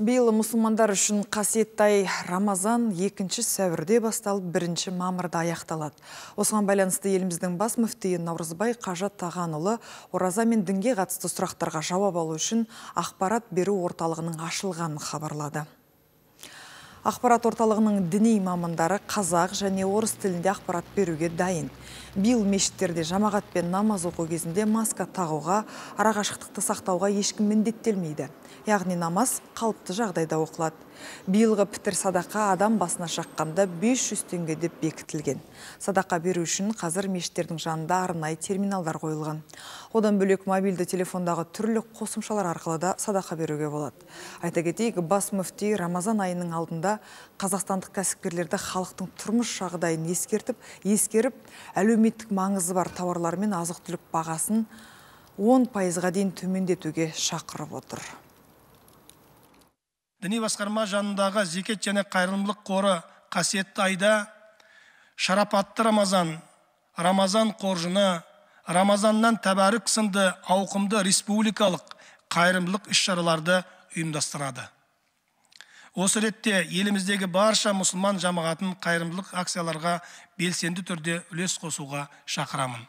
Биыл мұсылмандар үшін қасеттай Рамазан екінші сәуірде басталып, бірінші мамырда аяқталады. Осыған байланысты еліміздің бас мүфтейі Наурызбай Қажат Тағанұлы ораза мен дінге қатысты сұрақтарға жауап алу үшін ақпарат беру орталығының ашылғанын хабарлады. Ақпарат орталығының діни мамындары қазақ және орыс тілінде ақпарат беруге дайын. Бил мешіттерде жамағатпен намаз оқу кезінде маска тағуға, арақашықтықты сақтауға ешкім міндеттелмейді яғни намаз қалыпты жағдайда оқылады биылғы пітір садақа адам басына шаққанда 500 теңге деп бекітілген садақа беру үшін қазір мешіттердің жанында арнайы терминалдар қойылған одан бөлек мобильді телефондағы түрлі қосымшалар арқылы да садақа беруге болады айта кетейік бас мүфти рамазан айының алдында қазақстандық кәсіпкерлерді халықтың тұрмыс жағдайын ескертіп ескеріп әлеуметтік маңызы бар тауарлар мен азық түлік бағасын он пайызға дейін төмендетуге шақырып отыр діни басқарма жанындағы зекет және қайырымдылық қоры қасиетті айда шарапатты рамазан рамазан қоржыны рамазаннан тәбәрік сынды ауқымды республикалық қайырымдылық іс шараларды ұйымдастырады осы ретте еліміздегі барша мұсылман жамағатын қайырымдылық акцияларға белсенді түрде үлес қосуға шақырамын